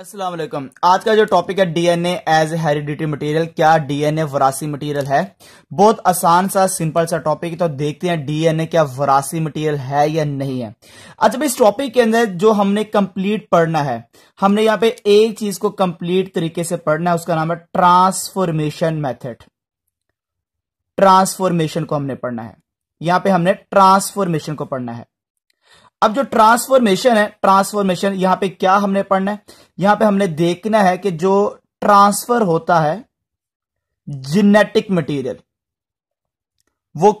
असलम आज का जो टॉपिक है DNA as a hereditary material क्या डीएनए वरासी मटेरियल है बहुत आसान सा सिंपल सा टॉपिक तो देखते हैं डीएनए क्या वरासी मटेरियल है या नहीं है अच्छा इस टॉपिक के अंदर जो हमने कंप्लीट पढ़ना है हमने यहाँ पे एक चीज को कंप्लीट तरीके से पढ़ना है उसका नाम है ट्रांसफॉर्मेशन मैथड ट्रांसफॉर्मेशन को हमने पढ़ना है यहाँ पे हमने ट्रांसफॉर्मेशन को पढ़ना है अब जो ट्रांसफॉर्मेशन है ट्रांसफॉर्मेशन यहां पे क्या हमने पढ़ना है यहां पे हमने देखना है कि जो ट्रांसफर होता है जेनेटिक मटेरियल वो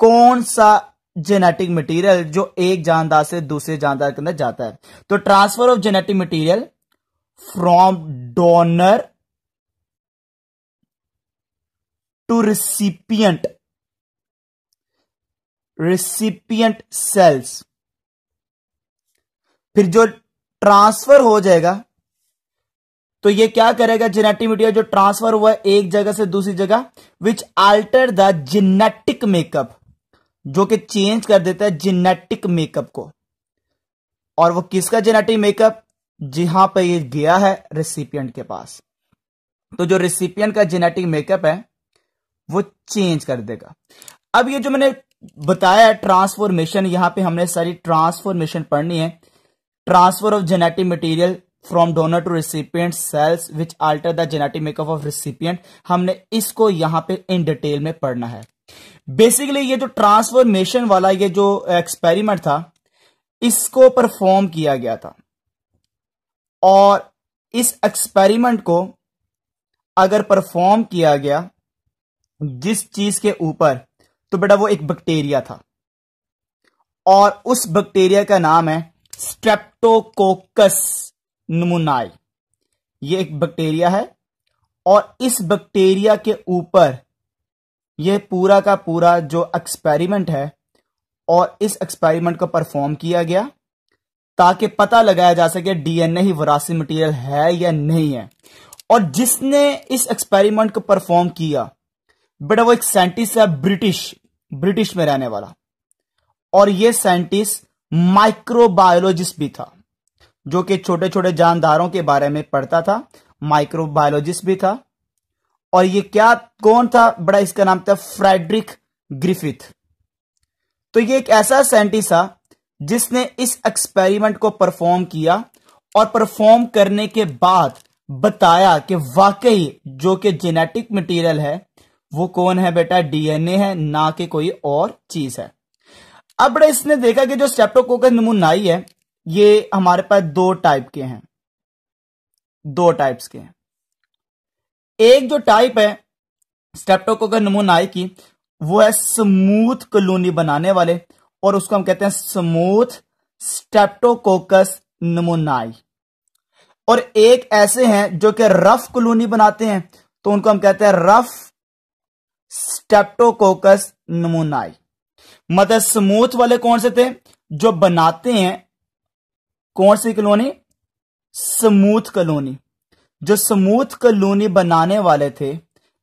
कौन सा जेनेटिक मटेरियल जो एक जानदार से दूसरे जानदार के अंदर जाता है तो transfer of genetic material from donor to recipient recipient cells फिर जो ट्रांसफर हो जाएगा तो ये क्या करेगा जेनेटिक मटेरियल जो ट्रांसफर हुआ है एक जगह से दूसरी जगह which alter the genetic makeup जो कि चेंज कर देता है जेनेटिक मेकअप को और वो किसका जेनेटिक मेकअप जहां पर ये गया है रेसिपियंट के पास तो जो रेसिपियंट का जेनेटिक मेकअप है वो चेंज कर देगा अब ये जो मैंने बताया ट्रांसफॉर्मेशन यहां पे हमने सारी ट्रांसफॉर्मेशन पढ़नी है transfer of genetic material from donor to recipient cells which alter the genetic makeup of recipient हमने इसको यहां पर इन डिटेल में पढ़ना है बेसिकली ये जो ट्रांसफॉर्मेशन वाला ये जो एक्सपेरिमेंट था इसको परफॉर्म किया गया था और इस एक्सपेरिमेंट को अगर परफॉर्म किया गया जिस चीज के ऊपर तो बेटा वो एक बैक्टीरिया था और उस बैक्टीरिया का नाम है स्ट्रेप्टोकोकस नमूनाई ये एक बैक्टीरिया है और इस बैक्टीरिया के ऊपर यह पूरा का पूरा जो एक्सपेरिमेंट है और इस एक्सपेरिमेंट को परफॉर्म किया गया ताकि पता लगाया जा सके डीएनए ही वरासी मटेरियल है या नहीं है और जिसने इस एक्सपेरिमेंट को परफॉर्म किया बेटा वो एक साइंटिस्ट है ब्रिटिश ब्रिटिश में रहने वाला और ये साइंटिस्ट माइक्रोबायोलॉजिस्ट भी था जो कि छोटे छोटे जानदारों के बारे में पढ़ता था माइक्रोबायोलॉजिस्ट भी था और ये क्या कौन था बड़ा इसका नाम था फ्रेडरिक ग्रिफिथ तो ये एक ऐसा साइंटिस्ट था जिसने इस एक्सपेरिमेंट को परफॉर्म किया और परफॉर्म करने के बाद बताया कि वाकई जो कि जेनेटिक मटेरियल है वो कौन है बेटा डीएनए है ना कि कोई और चीज है अब बड़े इसने देखा कि जो स्टेप्टोकोकस नमूनाई है ये हमारे पास दो टाइप के हैं दो टाइप्स के हैं एक जो टाइप है स्टेप्टोकोकस नमूनाई की वो है स्मूथ कलोनी बनाने वाले और उसको हम कहते हैं स्मूथ स्टेप्टोकोकस नमूनाई और एक ऐसे हैं जो कि रफ कलोनी बनाते हैं तो उनको हम कहते हैं रफ स्टेप्टोकोकस नमूनाई मतलब स्मूथ वाले कौन से थे जो बनाते हैं कौन सी कलोनी स्मूथ कलोनी जो स्मूथ कलोनी बनाने वाले थे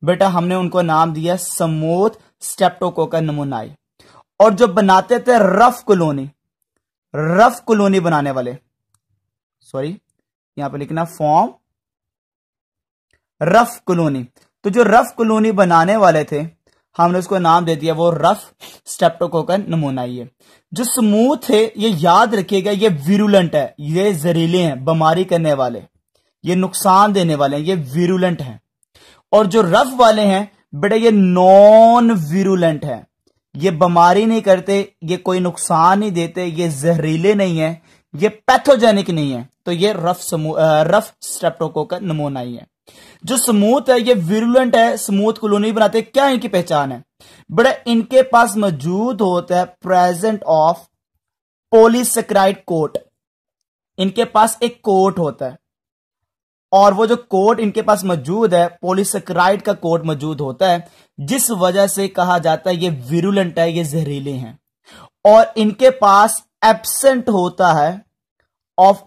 बेटा हमने उनको नाम दिया स्मूथ स्टेप्टोको का नमूनाई और जो बनाते थे रफ कलोनी रफ कलोनी बनाने वाले सॉरी यहां पे लिखना फॉर्म रफ कलोनी तो जो रफ कलोनी बनाने वाले थे हमने उसको नाम दे दिया वो रफ स्टेप्टोकोकन नमूना ये जो स्मूथ है ये याद रखिएगा ये विरुलेंट है ये जहरीले हैं बीमारी करने वाले ये नुकसान देने वाले हैं ये विरुलेंट हैं और जो रफ वाले हैं बेटा ये नॉन विरुलेंट है ये बीमारी नहीं करते ये कोई नुकसान नहीं देते ये जहरीले नहीं है ये पैथोजेनिक नहीं है तो ये रफ समूह रफ स्टेप्टोकोकन नमूना ही है जो स्मूथ है ये विरुलेंट है स्मूथ कॉलोनी बनाते क्या इनकी पहचान है बड़े इनके पास मौजूद होता है प्रेजेंट ऑफ पोलिसक्राइड कोट इनके पास एक कोट होता है और वो जो कोट इनके पास मौजूद है पोलिसक्राइड का कोट मौजूद होता है जिस वजह से कहा जाता है ये विरुलेंट है ये जहरीले हैं और इनके पास एब्सेंट होता है ऑफ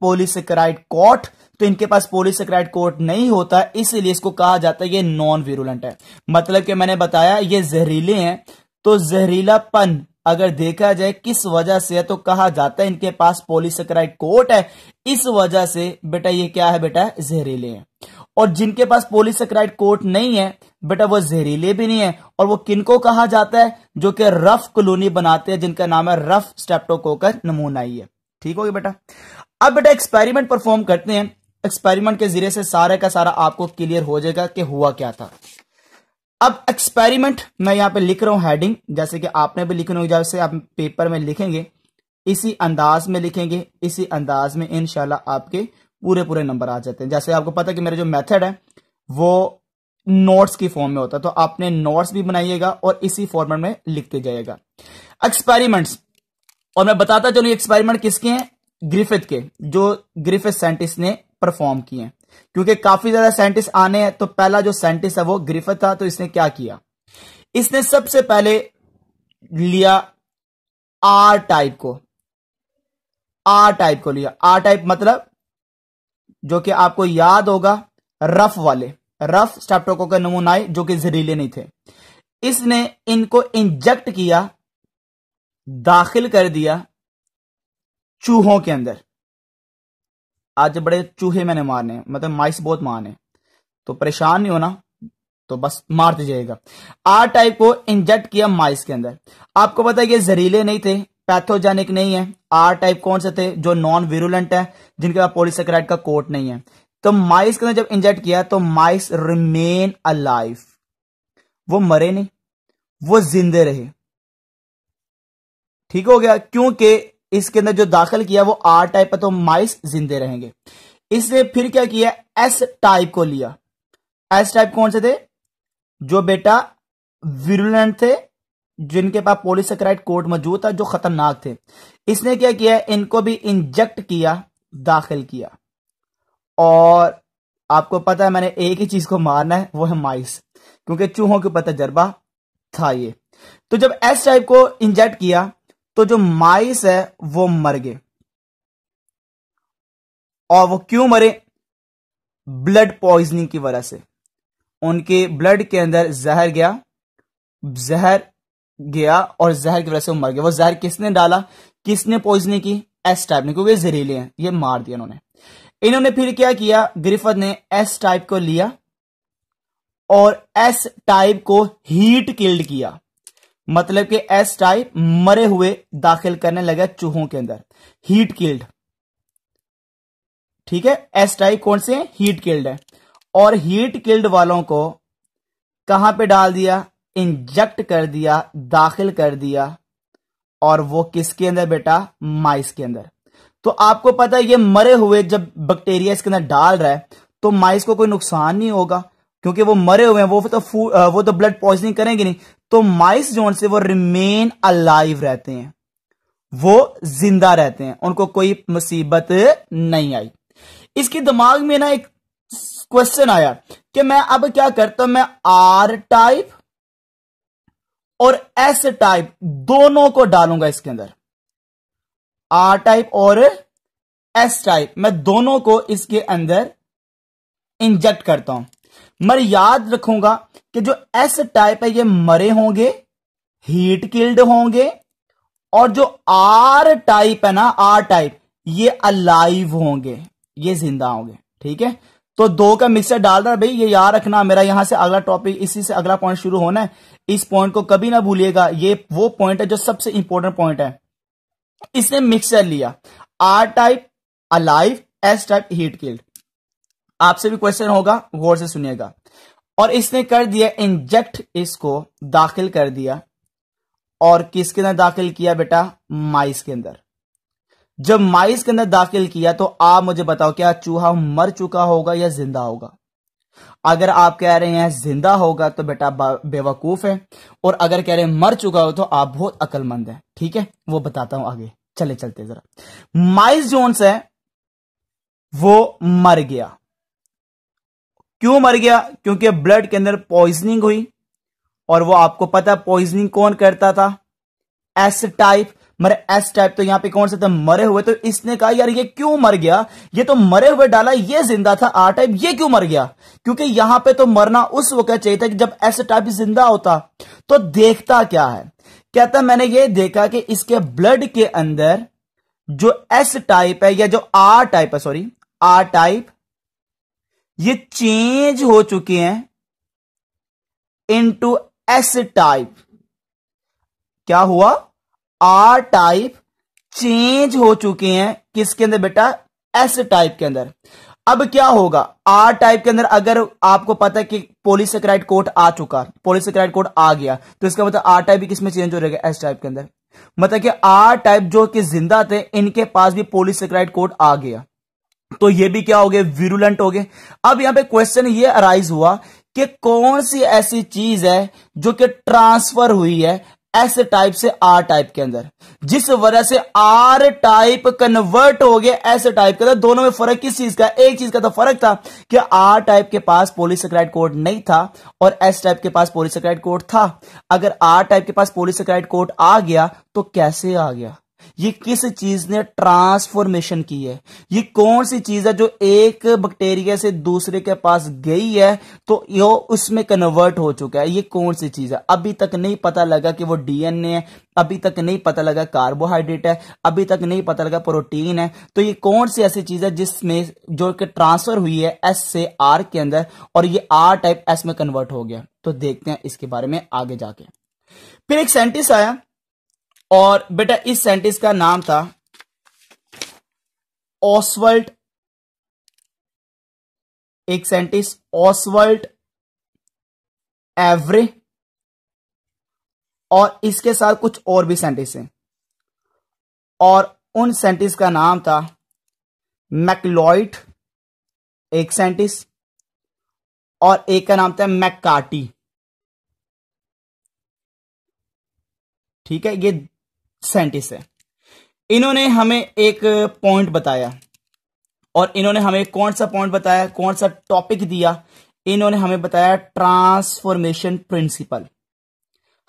पोलिसक्राइड कोट तो इनके पास पोलिसक्राइड कोट नहीं होता इसलिए इसको कहा जाता है ये नॉन वीरुलेंट है मतलब कि मैंने बताया ये जहरीले हैं तो जहरीलापन अगर देखा जाए किस वजह से है तो कहा जाता है इनके पास पोलिसक्राइड कोट है इस वजह से बेटा ये क्या है बेटा जहरीले हैं और जिनके पास पोलिसक्राइड कोट नहीं है बेटा वो जहरीले भी नहीं है और वो किनको कहा जाता है जो कि रफ कलोनी बनाते हैं जिनका नाम है रफ स्टेप्टोकोकर नमूना ही है ठीक हो गया बेटा अब बेटा एक्सपेरिमेंट परफॉर्म करते हैं एक्सपेरिमेंट के जरिए से सारे का सारा आपको क्लियर हो जाएगा कि हुआ क्या था अब एक्सपेरिमेंट मैं यहां पे लिख रहा हूं हेडिंग जैसे कि आपने भी लिखी होगी जैसे आप पेपर में लिखेंगे इसी अंदाज में लिखेंगे इसी अंदाज में इनशाला आपके पूरे पूरे नंबर आ जाते हैं जैसे आपको पता है कि मेरा जो मेथड है वो नोट्स की फॉर्म में होता है तो आपने नोट्स भी बनाइएगा और इसी फॉर्मेट में लिखते जाइएगा एक्सपेरिमेंट्स और मैं बताता चलू एक्सपेरिमेंट किसके हैं ग्रिफिथ के जो ग्रिफिथ साइंटिस्ट ने परफॉर्म किए हैं क्योंकि काफी ज्यादा साइंटिस्ट आने हैं तो पहला जो साइंटिस्ट है वो ग्रिफिथ था तो इसने क्या किया इसने सबसे पहले लिया आर टाइप को आर टाइप को लिया आर टाइप मतलब जो कि आपको याद होगा रफ वाले रफ स्टेप्टोको के नमूनाए जो कि जहरीले नहीं थे इसने इनको इंजेक्ट किया दाखिल कर दिया चूहों के अंदर आज बड़े चूहे मैंने मारने मतलब माइस बहुत मारने तो परेशान नहीं होना तो बस मार तो जाएगा आर टाइप को इंजेक्ट किया माइस के अंदर आपको पता है ये जहरीले नहीं थे पैथोजेनिक नहीं है आर टाइप कौन से थे जो नॉन विरुलेंट है जिनके पास पोलिसक्राइड का कोट नहीं है तो माइस के अंदर जब इंजेक्ट किया तो माइस रिमेन अलाइव वो मरे नहीं वो जिंदे रहे ठीक हो गया क्योंकि इसके अंदर जो दाखिल किया वो आर टाइप है तो माइस जिंदे रहेंगे इसने फिर क्या किया एस टाइप को लिया एस टाइप कौन से थे जो बेटा विरुलेंट थे जिनके पास पोलिसक्राइट कोड मौजूद था जो खतरनाक थे इसने क्या किया इनको भी इंजेक्ट किया दाखिल किया और आपको पता है मैंने एक ही चीज को मारना है वो है माइस क्योंकि चूहों के ऊपर तजर्बा था ये तो जब एस टाइप को इंजेक्ट किया तो जो माइस है वो मर गए और वो क्यों मरे ब्लड पॉइजनिंग की वजह से उनके ब्लड के अंदर जहर गया जहर गया और जहर की वजह से वो मर गया वो जहर किसने डाला किसने पॉइजनिंग की एस टाइप ने क्योंकि जहरीले हैं ये मार दिया उन्होंने इन्होंने फिर क्या किया ग्रिफत ने एस टाइप को लिया और एस टाइप को हीट किल्ड किया मतलब कि एस टाइप मरे हुए दाखिल करने लगे चूहों के अंदर हीट किल्ड ठीक है एस टाइप कौन से हीट किल्ड है और हीट किल्ड वालों को कहां पे डाल दिया इंजेक्ट कर दिया दाखिल कर दिया और वो किसके अंदर बेटा माइस के अंदर तो आपको पता है ये मरे हुए जब बैक्टीरिया इसके अंदर डाल रहा है तो माइस को कोई नुकसान नहीं होगा क्योंकि वो मरे हुए हैं वो तो वो तो ब्लड पॉइजनिंग करेंगे नहीं तो माइस जोन से वो रिमेन अलाइव रहते हैं वो जिंदा रहते हैं उनको कोई मुसीबत नहीं आई इसके दिमाग में ना एक क्वेश्चन आया कि मैं अब क्या करता हूं मैं आर टाइप और एस टाइप दोनों को डालूंगा इसके अंदर आर टाइप और एस टाइप मैं दोनों को इसके अंदर इंजेक्ट करता हूं मैं याद रखूंगा कि जो एस टाइप है ये मरे होंगे हीट किल्ड होंगे और जो आर टाइप है ना आर टाइप ये अलाइव होंगे ये जिंदा होंगे ठीक है तो दो का मिक्सर डाल रहा भाई ये याद रखना मेरा यहां से अगला टॉपिक इसी से अगला पॉइंट शुरू होना है इस पॉइंट को कभी ना भूलिएगा ये वो पॉइंट है जो सबसे इंपॉर्टेंट पॉइंट है इसने मिक्सर लिया R type alive S type heat killed आपसे भी क्वेश्चन होगा गौर से सुनिएगा और इसने कर दिया इंजेक्ट इसको दाखिल कर दिया और किसके अंदर दाखिल किया बेटा माइस के अंदर जब माइस के अंदर दाखिल किया तो आप मुझे बताओ क्या चूहा मर चुका होगा या जिंदा होगा अगर आप कह रहे हैं जिंदा होगा तो बेटा बेवकूफ है और अगर कह रहे हैं मर चुका हो तो आप बहुत अकलमंद है ठीक है वो बताता हूं आगे चले चलते जरा माइस जोन्स है वो मर गया क्यों मर गया क्योंकि ब्लड के अंदर पॉइजनिंग हुई और वो आपको पता पॉइजनिंग कौन करता था एस टाइप मरे एस टाइप तो यहां पे कौन से थे मरे हुए तो इसने कहा यार ये क्यों मर गया ये तो मरे हुए डाला ये जिंदा था आर टाइप ये क्यों मर गया क्योंकि यहां पे तो मरना उस वक्त चाहिए था कि जब एस टाइप जिंदा होता तो देखता क्या है कहता मैंने ये देखा कि इसके ब्लड के अंदर जो एस टाइप है या जो आर टाइप है सॉरी आर टाइप ये चेंज हो चुके हैं इनटू एस टाइप क्या हुआ आर टाइप चेंज हो चुके हैं किसके अंदर बेटा एस टाइप के अंदर अब क्या होगा आर टाइप के अंदर अगर आपको पता है कि पोलिसक्राइड कोट आ चुका पोलिसक्राइड कोट आ गया तो इसका मतलब आर टाइप भी किसमें चेंज हो जाएगा एस टाइप के अंदर मतलब कि आर टाइप जो कि जिंदा थे इनके पास भी पोलिसक्राइड कोट आ गया तो ये भी क्या हो गए विरुलेंट हो गए अब यहां पे क्वेश्चन ये अराइज हुआ कि कौन सी ऐसी चीज है जो कि ट्रांसफर हुई है एस टाइप से आर टाइप के अंदर जिस वजह से आर टाइप कन्वर्ट हो गया एस टाइप के अंदर दोनों में फर्क किस चीज का एक चीज का तो फर्क था कि आर टाइप के पास पोलिसक्राइड कोड नहीं था और एस टाइप के पास पोलिसक्राइड कोड था अगर आर टाइप के पास पोलिसक्राइड कोड आ गया तो कैसे आ गया ये किस चीज ने ट्रांसफॉर्मेशन की है ये कौन सी चीज है जो एक बैक्टीरिया से दूसरे के पास गई है तो यो उसमें कन्वर्ट हो चुका है ये कौन सी चीज है अभी तक नहीं पता लगा कि वो डीएनए है अभी तक नहीं पता लगा कार्बोहाइड्रेट है अभी तक नहीं पता लगा प्रोटीन है तो ये कौन सी ऐसी चीज है जिसमें जो कि ट्रांसफर हुई है एस से आर के अंदर और ये आर टाइप एस में कन्वर्ट हो गया तो देखते हैं इसके बारे में आगे जाके फिर एक साइंटिस्ट आया और बेटा इस साइंटिस्ट का नाम था ऑसवर्ल्ट एक साइंटिस्ट ऑसवर्ल्ट एवरे और इसके साथ कुछ और भी साइंटिस्ट हैं और उन साइंटिस्ट का नाम था मैकलॉइट एक साइंटिस्ट और एक का नाम था मैकार्टी ठीक है ये सेंटिस है इन्होंने हमें एक पॉइंट बताया और इन्होंने हमें कौन सा पॉइंट बताया कौन सा टॉपिक दिया इन्होंने हमें बताया ट्रांसफॉर्मेशन प्रिंसिपल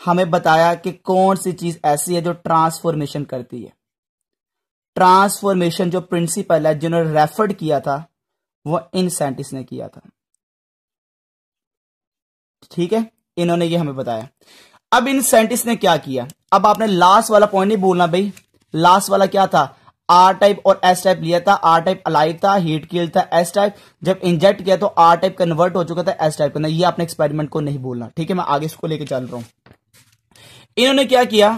हमें बताया कि कौन सी चीज ऐसी है जो ट्रांसफॉर्मेशन करती है ट्रांसफॉर्मेशन जो प्रिंसिपल है जिन्होंने रेफर्ड किया था वह इन साइंटिस्ट ने किया था ठीक है इन्होंने ये हमें बताया अब इन साइंटिस्ट ने क्या किया अब आपने लास्ट वाला पॉइंट नहीं बोलना भाई लास्ट वाला क्या था आर टाइप और एस टाइप लिया था आर टाइप अलाइव था हीट किल था एस टाइप जब इंजेक्ट किया तो आर टाइप कन्वर्ट हो चुका था एस टाइप का ये आपने एक्सपेरिमेंट को नहीं बोलना ठीक है मैं आगे इसको लेकर चल रहा हूं इन्होंने क्या किया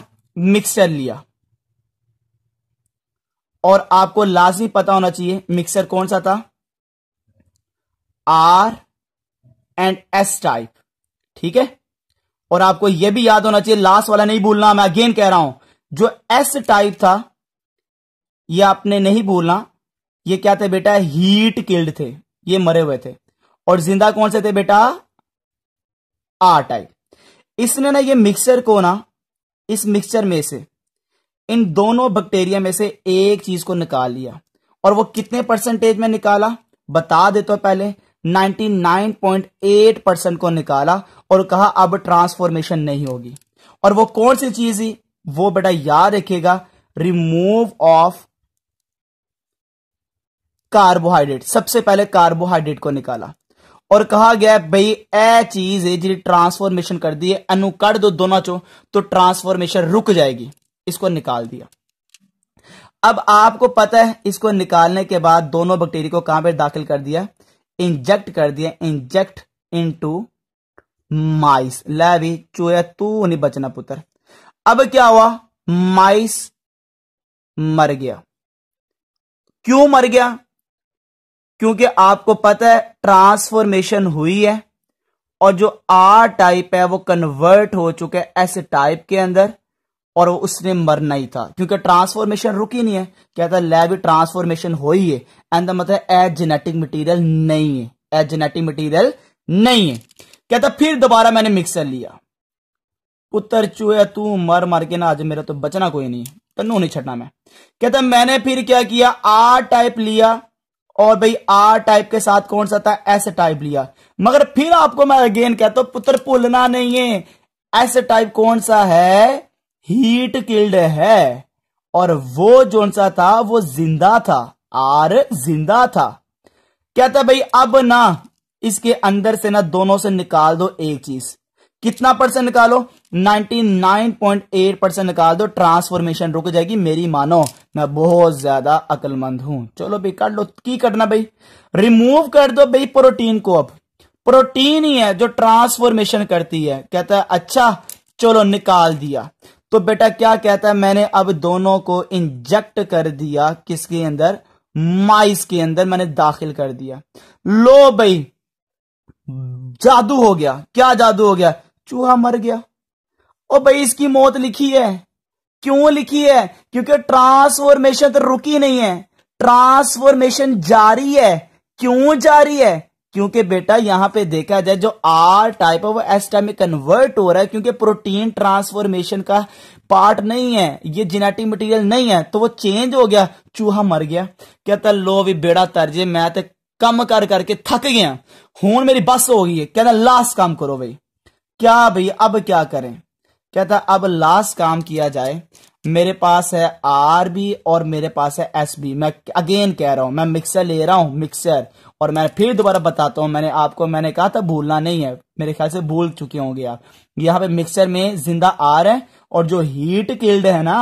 मिक्सर लिया और आपको लाजमी पता होना चाहिए मिक्सर कौन सा था आर एंड एस टाइप ठीक है और आपको यह भी याद होना चाहिए लास्ट वाला नहीं भूलना मैं अगेन कह रहा हूं जो एस टाइप था ये आपने नहीं भूलना ये क्या थे बेटा हीट किल्ड थे ये मरे हुए थे और जिंदा कौन से थे बेटा आर टाइप इसने ना ये मिक्सचर को ना इस मिक्सचर में से इन दोनों बैक्टीरिया में से एक चीज को निकाल लिया और वो कितने परसेंटेज में निकाला बता देता तो पहले 99.8 परसेंट को निकाला और कहा अब ट्रांसफॉर्मेशन नहीं होगी और वो कौन सी चीज ही वो बेटा याद रखेगा रिमूव ऑफ कार्बोहाइड्रेट सबसे पहले कार्बोहाइड्रेट को निकाला और कहा गया भाई ए चीज है जी ट्रांसफॉर्मेशन कर दी है अनु कर दो दोनों चो तो ट्रांसफॉर्मेशन रुक जाएगी इसको निकाल दिया अब आपको पता है इसको निकालने के बाद दोनों बैक्टीरिया को कहां पर दाखिल कर दिया इंजेक्ट कर दिया इंजेक्ट इनटू माइस लै भी चोया तू नहीं बचना पुत्र अब क्या हुआ माइस मर गया क्यों मर गया क्योंकि आपको पता है ट्रांसफॉर्मेशन हुई है और जो आर टाइप है वो कन्वर्ट हो चुके है एस टाइप के अंदर और उसने मरना ही था क्योंकि ट्रांसफॉर्मेशन रुकी नहीं है कहता है लैब ट्रांसफॉर्मेशन हो ही है एंड मतलब ए जेनेटिक मटीरियल नहीं है ए जेनेटिक मटीरियल नहीं है कहता फिर दोबारा मैंने मिक्सर लिया पुत्र चूहे तू मर मर के ना आज मेरा तो बचना कोई नहीं तन्नू नहीं छटना मैं कहता मैंने फिर क्या किया आर टाइप लिया और भाई आर टाइप के साथ कौन सा था एस टाइप लिया मगर फिर आपको मैं अगेन कहता हूं पुत्र भूलना नहीं है एस टाइप कौन सा है हीट किल्ड है और वो जोन सा था वो जिंदा था आर जिंदा था कहता भाई अब ना इसके अंदर से ना दोनों से निकाल दो एक चीज कितना परसेंट निकालो 99.8 परसेंट निकाल दो ट्रांसफॉर्मेशन रुक जाएगी मेरी मानो मैं बहुत ज्यादा अकलमंद हूं चलो भाई कर लो की करना भाई रिमूव कर दो भाई प्रोटीन को अब प्रोटीन ही है जो ट्रांसफॉर्मेशन करती है कहता है अच्छा चलो निकाल दिया तो बेटा क्या कहता है मैंने अब दोनों को इंजेक्ट कर दिया किसके अंदर माइस के अंदर मैंने दाखिल कर दिया लो भाई जादू हो गया क्या जादू हो गया चूहा मर गया ओ भाई इसकी मौत लिखी है क्यों लिखी है क्योंकि ट्रांसफॉर्मेशन तो रुकी नहीं है ट्रांसफॉर्मेशन जारी है क्यों जारी है क्योंकि बेटा यहां पे देखा जाए जो आर टाइप है वो एस टाइप में कन्वर्ट हो रहा है क्योंकि प्रोटीन ट्रांसफॉर्मेशन का पार्ट नहीं है ये जेनेटिक मटेरियल नहीं है तो वो चेंज हो गया चूहा मर गया कहता लो भी बेड़ा तरजे मैं तो कम कर करके थक गया हूं मेरी बस हो गई है कहता लास्ट काम करो भाई क्या भाई अब क्या करें कहता अब लास्ट काम किया जाए मेरे पास है आर बी और मेरे पास है एस बी मैं अगेन कह रहा हूं मैं मिक्सर ले रहा हूं मिक्सर और मैं फिर दोबारा बताता हूँ मैंने आपको मैंने कहा था भूलना नहीं है मेरे ख्याल से भूल चुके होंगे आप यहाँ पे मिक्सर में जिंदा आर है और जो हीट किल्ड है ना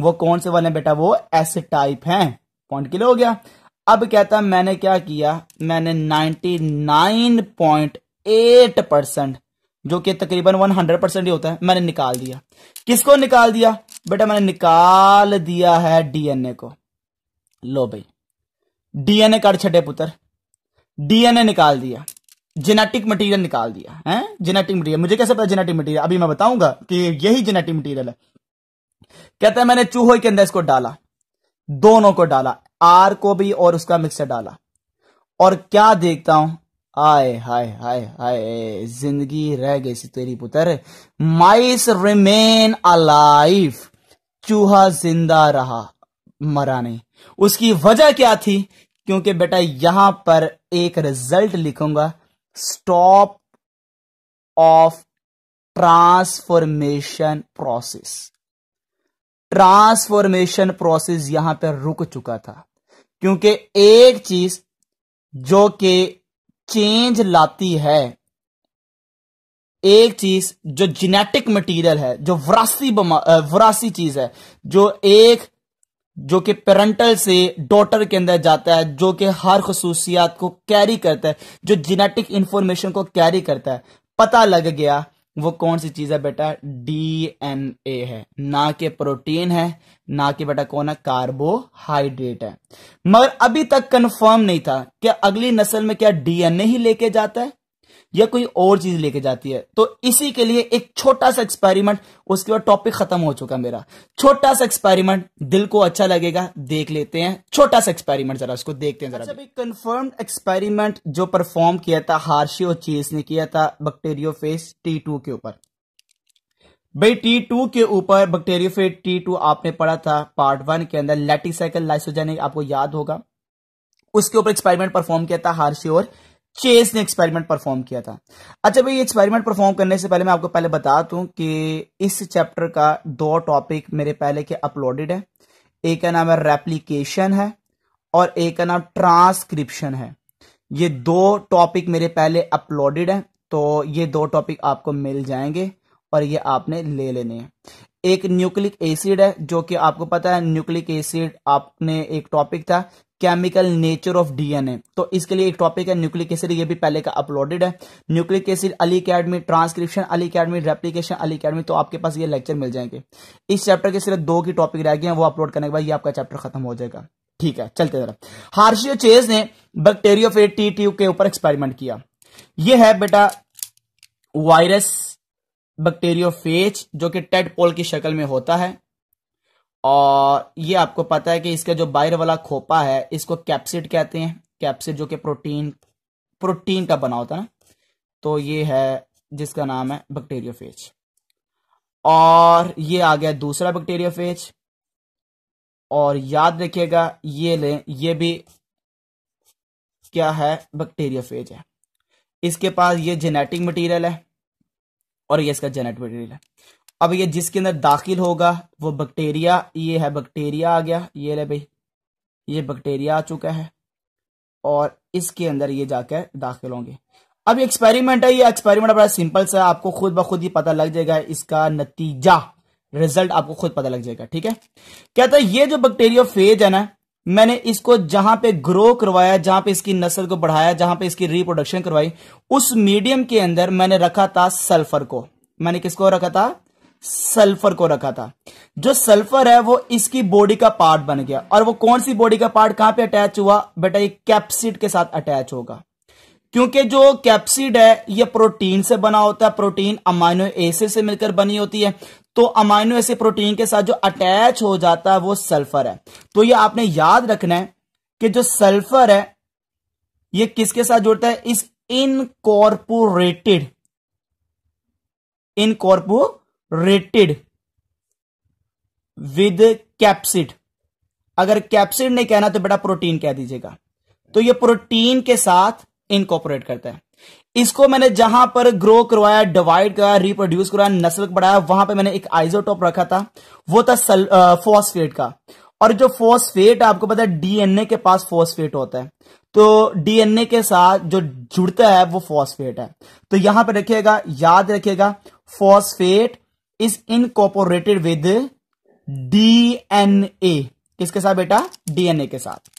वो कौन से वाले बेटा वो एस टाइप है पॉइंट किलो हो गया अब कहता मैंने क्या किया मैंने 99.8 परसेंट जो कि तकरीबन 100 परसेंट ही होता है मैंने निकाल दिया किसको निकाल दिया बेटा मैंने निकाल दिया है डीएनए को लो भाई डीएनए कर छठे पुत्र डीएनए निकाल दिया जेनेटिक मटेरियल निकाल दिया है जेनेटिक मटेरियल मुझे कैसे पता जेनेटिक मटेरियल अभी मैं बताऊंगा कि यही जेनेटिक मटेरियल है कहता है मैंने चूहो के अंदर इसको डाला दोनों को डाला आर को भी और उसका मिक्सर डाला और क्या देखता हूं आय हाय हाय हाय जिंदगी रह गई सी तेरी पुत्र माइस रिमेन अलाइव चूहा जिंदा रहा मरा नहीं उसकी वजह क्या थी क्योंकि बेटा यहां पर एक रिजल्ट लिखूंगा stop of transformation process transformation process यहां पर रुक चुका था क्योंकि एक चीज जो कि चेंज लाती है एक चीज जो जेनेटिक मटेरियल है जो वरासी वरासी चीज है जो एक जो कि पेरेंटल से डॉटर के अंदर जाता है जो कि हर खसूसियात को कैरी करता है जो जीनेटिक इंफॉर्मेशन को कैरी करता है पता लग गया वो कौन सी चीज है बेटा डीएनए है ना कि प्रोटीन है ना कि बेटा कौन है कार्बोहाइड्रेट है मगर अभी तक कंफर्म नहीं था कि अगली नस्ल में क्या डीएनए ही लेके जाता है या कोई और चीज लेके जाती है तो इसी के लिए एक छोटा सा एक्सपेरिमेंट उसके बाद टॉपिक खत्म हो चुका मेरा छोटा सा एक्सपेरिमेंट दिल को अच्छा लगेगा देख लेते हैं छोटा सा एक्सपेरिमेंट जरा उसको देखते हैं जरा अच्छा कंफर्म एक्सपेरिमेंट जो परफॉर्म किया था हार्शी और चीज ने किया था बैक्टेरियो फेस टी टू के ऊपर भाई टी टू के ऊपर बैक्टेरियोफेट टी टू आपने पढ़ा था पार्ट वन के अंदर लेटिसाइकल लाइसोजेनिक आपको याद होगा उसके ऊपर एक्सपेरिमेंट परफॉर्म किया था हार्शी और चेस ने एक्सपेरिमेंट परफॉर्म किया था अच्छा भाई एक्सपेरिमेंट परफॉर्म करने से पहले मैं आपको पहले बता दूं कि इस चैप्टर का दो टॉपिक मेरे पहले के अपलोडेड है एक का नाम है रेप्लीकेशन है और एक का नाम ट्रांसक्रिप्शन है ये दो टॉपिक मेरे पहले अपलोडेड है तो ये दो टॉपिक आपको मिल जाएंगे और ये आपने ले लेने हैं एक न्यूक्लिक एसिड है जो कि आपको पता है न्यूक्लिक एसिड आपने एक टॉपिक था केमिकल नेचर ऑफ डीएनए तो इसके लिए एक टॉपिक है न्यूक्लिक एसिड ये भी पहले का अपलोडेड है nucleic acid Ali academy transcription Ali academy replication Ali academy तो आपके पास ये लेक्चर मिल जाएंगे इस चैप्टर के सिर्फ दो की टॉपिक रह गए हैं वो अपलोड करने के बाद ये आपका चैप्टर खत्म हो जाएगा ठीक है चलते जरा हार्शियो चेज ने बैक्टेरियोफेट टी ट्यूब के ऊपर एक्सपेरिमेंट किया यह है बेटा वायरस बैक्टेरियोफेज जो कि टेट पोल की शक्ल में होता है और ये आपको पता है कि इसका जो बाहर वाला खोपा है इसको कैप्सिड कहते हैं कैप्सिड जो कि प्रोटीन प्रोटीन का बना होता है ना तो ये है जिसका नाम है बैक्टीरियोफेज और ये आ गया दूसरा बैक्टीरियोफेज और याद रखिएगा ये ले ये भी क्या है बैक्टीरियोफेज है इसके पास ये जेनेटिक मटेरियल है और ये इसका जेनेटिक मटेरियल है अब ये जिसके अंदर दाखिल होगा वो बैक्टीरिया ये है बैक्टीरिया आ गया ये ले भाई ये बैक्टीरिया आ चुका है और इसके अंदर ये जाकर दाखिल होंगे अब एक्सपेरिमेंट है ये एक्सपेरिमेंट बड़ा सिंपल सा आपको खुद ब खुद ही पता लग जाएगा इसका नतीजा रिजल्ट आपको खुद पता लग जाएगा ठीक है कहता है ये जो बैक्टीरियो फेज है ना मैंने इसको जहां पे ग्रो करवाया जहां पे इसकी नस्ल को बढ़ाया जहां पे इसकी रिप्रोडक्शन करवाई उस मीडियम के अंदर मैंने रखा था सल्फर को मैंने किसको रखा था सल्फर को रखा था जो सल्फर है वो इसकी बॉडी का पार्ट बन गया और वो कौन सी बॉडी का पार्ट कहां पे अटैच हुआ बेटा ये कैप्सिड के साथ अटैच होगा क्योंकि जो कैप्सिड है ये प्रोटीन से बना होता है प्रोटीन अमाइनो एसिड से मिलकर बनी होती है तो अमाइनो एसिड प्रोटीन के साथ जो अटैच हो जाता है वो सल्फर है तो ये आपने याद रखना है कि जो सल्फर है ये किसके साथ जुड़ता है इस incorporated incorporate rated with capsid अगर कैप्सिड नहीं कहना तो बेटा प्रोटीन कह दीजिएगा तो ये प्रोटीन के साथ इनकॉपोरेट करता है इसको मैंने जहां पर ग्रो करवाया डिवाइड करवाया रिप्रोड्यूस करवाया नस्ल बढ़ाया वहां पे मैंने एक आइसोटॉप रखा था वो था सल, आ, फॉस्फेट का और जो फोस्फेट आपको पता है डीएनए के पास फोस्फेट होता है तो डीएनए के साथ जो जुड़ता है वो फॉस्फेट है तो यहां पर रखिएगा याद रखिएगा phosphate is incorporated with DNA किसके साथ बेटा डीएनए के साथ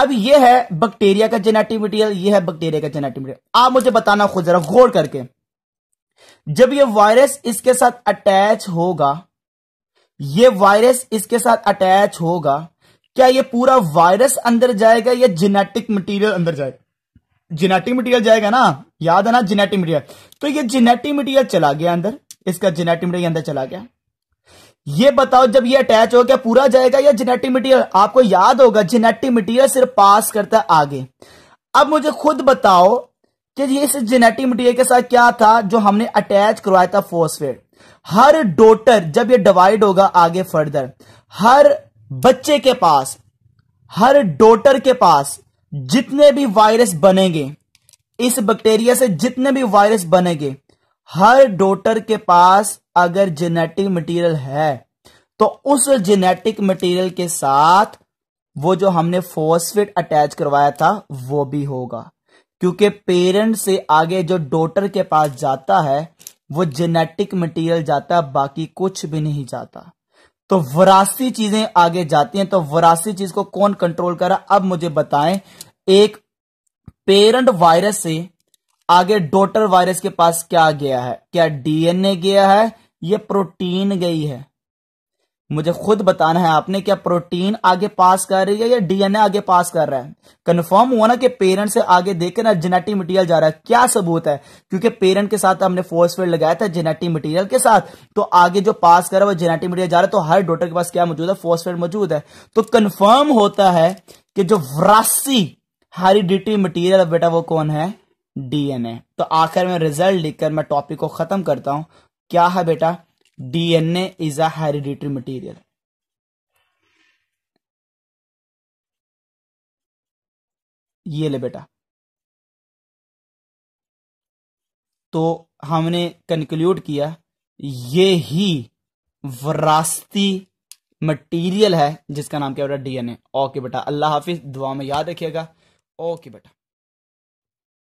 अब ये है बैक्टीरिया का जेनेटिक मटेरियल ये है बैक्टीरिया का जेनेटिक मटेरियल आप मुझे बताना खुद जरा गौर करके जब ये वायरस इसके साथ अटैच होगा ये वायरस इसके साथ अटैच होगा क्या ये पूरा वायरस अंदर जाएगा या जेनेटिक मटेरियल अंदर जाएगा जेनेटिक मटेरियल जाएगा ना याद है ना जेनेटिक मटेरियल तो ये जेनेटिक मटेरियल चला गया अंदर इसका जेनेटिक मटेरियल अंदर चला गया ये बताओ जब ये अटैच हो गया पूरा जाएगा या जेनेटिक मटीरियल आपको याद होगा जेनेटिक मटीरियल सिर्फ पास करता है आगे अब मुझे खुद बताओ कि ये इस जेनेटिक मटीरियल के साथ क्या था जो हमने अटैच करवाया था फोस्फेट हर डोटर जब ये डिवाइड होगा आगे फर्दर हर बच्चे के पास हर डोटर के पास जितने भी वायरस बनेंगे इस बैक्टीरिया से जितने भी वायरस बनेंगे हर डोटर के पास अगर जेनेटिक मटेरियल है तो उस जेनेटिक मटेरियल के साथ वो जो हमने फोस्फेट अटैच करवाया था वो भी होगा क्योंकि पेरेंट से आगे जो डोटर के पास जाता है वो जेनेटिक मटेरियल जाता है बाकी कुछ भी नहीं जाता तो वरासी चीजें आगे जाती हैं तो वरासी चीज को कौन कंट्रोल कर रहा अब मुझे बताएं एक पेरेंट वायरस से आगे डोटर वायरस के पास क्या गया है क्या डीएनए गया है ये प्रोटीन गई है मुझे खुद बताना है आपने क्या प्रोटीन आगे पास कर रही है या डीएनए आगे पास कर रहा है कंफर्म हुआ ना कि पेरेंट से आगे देखे ना जेनेटिक मटेरियल जा रहा है क्या सबूत है क्योंकि पेरेंट के साथ हमने फील्ड लगाया था जेनेटिक मटेरियल के साथ तो आगे जो पास कर रहा है वो जेनेटिक मटेरियल जा रहा है तो हर डॉटर के पास क्या मौजूद है फील्ड मौजूद है तो कन्फर्म होता है कि जो वरासी हेरिडिटी मटीरियल बेटा वो कौन है डीएनए तो आखिर में रिजल्ट लिखकर मैं टॉपिक को खत्म करता हूं क्या है बेटा DNA is a hereditary material ये ले बेटा तो हमने कंक्लूड किया ये ही वरासती मटेरियल है जिसका नाम क्या बेटा डीएनए ओके बेटा अल्लाह हाफिज दुआ में याद रखिएगा ओके बेटा